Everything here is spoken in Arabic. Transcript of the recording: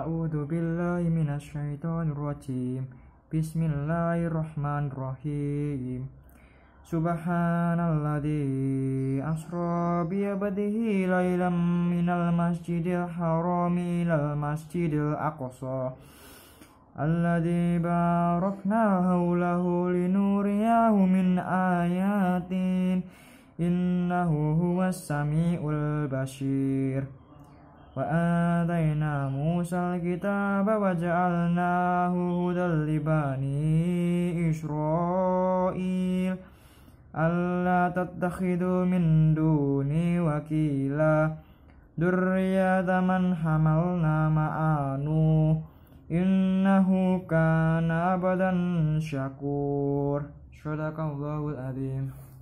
أعوذ بالله من الشيطان الرجيم بسم الله الرحمن الرحيم سبحان الذي أسرى بعبده ليلا من المسجد الحرام إلى المسجد الأقصى الذي باركنا حوله لنريه من آيات إنه هو السميع البشير وآتينا موسى الكتاب وجعلناه هدى لبني إسرائيل ألا تتخذوا من دوني وكيلا ذرية من حملنا مع نوح إنه كان عبدا شكور صدق الله العظيم